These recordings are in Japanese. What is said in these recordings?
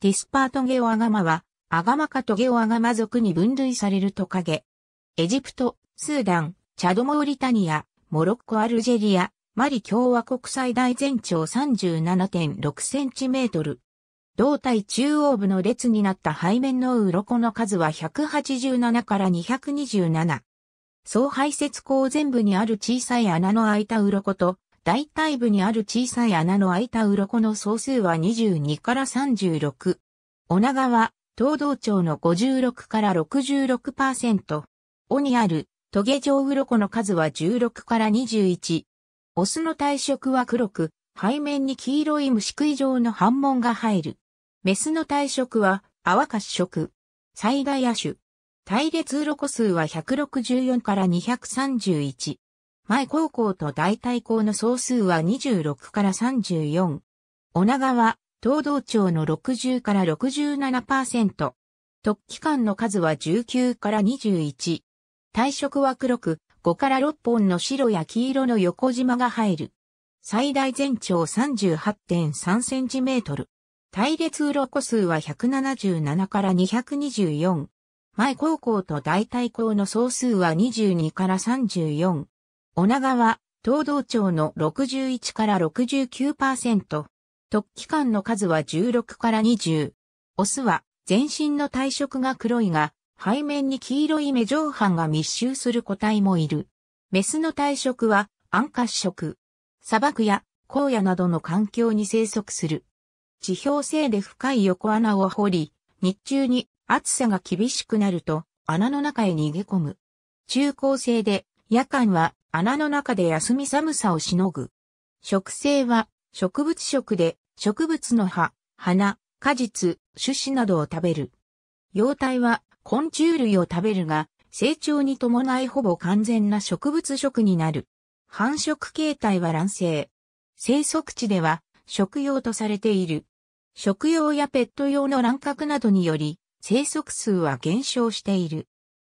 ティスパートゲオアガマは、アガマカトゲオアガマ族に分類されるトカゲ。エジプト、スーダン、チャドモーリタニア、モロッコアルジェリア、マリ共和国最大全長37.6センチメートル。胴体中央部の列になった背面の鱗の数は187から227。総排泄口全部にある小さい穴の開いた鱗と、大腿部にある小さい穴の開いた鱗の総数は22から36。女川、東道町の56から66%。尾にある、トゲ状鱗の数は16から21。オスの体色は黒く、背面に黄色い虫食い状の反紋が入る。メスの体色は泡褐色。最大野種。隊列鱗数は164から231。前高校と大体校の総数は26から34。女川、東道町の60から67%。特期間の数は19から21。体色は黒く、5から6本の白や黄色の横縞が入る。最大全長38.3センチメートル。隊列鱗数は177から224。前高校と大体校の総数は22から34。女川、東道町の61から69%。突起間の数は16から20。オスは全身の体色が黒いが、背面に黄色い目状斑が密集する個体もいる。メスの体色は暗褐色。砂漠や荒野などの環境に生息する。地表性で深い横穴を掘り、日中に暑さが厳しくなると穴の中へ逃げ込む。中高生で夜間は穴の中で休み寒さをしのぐ。食生は植物食で植物の葉、花、果実、種子などを食べる。幼体は昆虫類を食べるが、成長に伴いほぼ完全な植物食になる。繁殖形態は卵生。生息地では食用とされている。食用やペット用の乱獲などにより、生息数は減少している。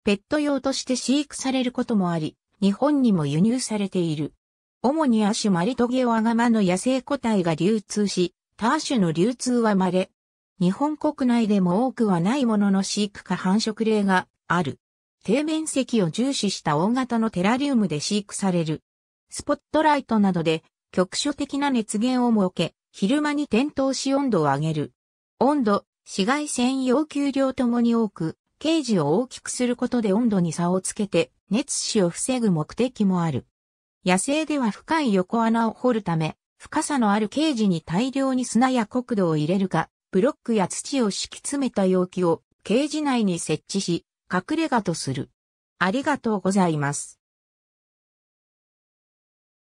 ペット用として飼育されることもあり、日本にも輸入されている。主に亜種マリトゲオアガマの野生個体が流通し、他種の流通は稀。日本国内でも多くはないものの飼育か繁殖例がある。底面積を重視した大型のテラリウムで飼育される。スポットライトなどで局所的な熱源を設け、昼間に点灯し温度を上げる。温度、紫外線要求量ともに多く、ケージを大きくすることで温度に差をつけて熱死を防ぐ目的もある。野生では深い横穴を掘るため、深さのあるケージに大量に砂や国土を入れるか、ブロックや土を敷き詰めた容器をケージ内に設置し、隠れ家とする。ありがとうございます。